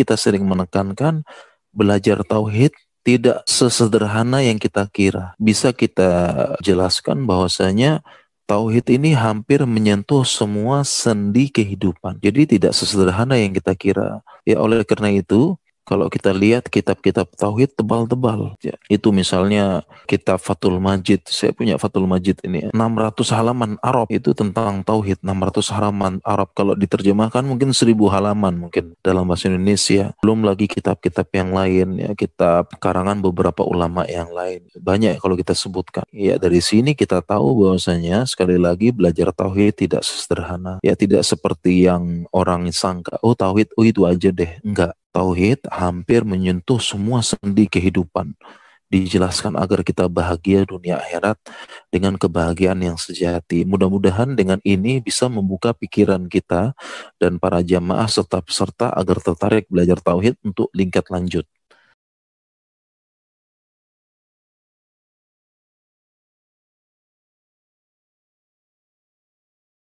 kita sering menekankan belajar tauhid tidak sesederhana yang kita kira. Bisa kita jelaskan bahwasanya tauhid ini hampir menyentuh semua sendi kehidupan. Jadi tidak sesederhana yang kita kira. Ya oleh karena itu, kalau kita lihat kitab-kitab tauhid tebal-tebal. Ya, itu misalnya kitab Fatul Majid. Saya punya Fatul Majid ini 600 ya. halaman Arab itu tentang tauhid. 600 halaman Arab kalau diterjemahkan mungkin 1000 halaman mungkin dalam bahasa Indonesia. Belum lagi kitab-kitab yang lain ya, kitab karangan beberapa ulama yang lain. Banyak kalau kita sebutkan. Ya dari sini kita tahu bahwasanya sekali lagi belajar tauhid tidak sederhana. Ya tidak seperti yang orang sangka, oh tauhid, oh itu aja deh. Enggak. Tauhid hampir menyentuh semua sendi kehidupan. Dijelaskan agar kita bahagia dunia akhirat dengan kebahagiaan yang sejati. Mudah-mudahan dengan ini bisa membuka pikiran kita dan para jamaah serta peserta agar tertarik belajar tauhid untuk lingkat lanjut.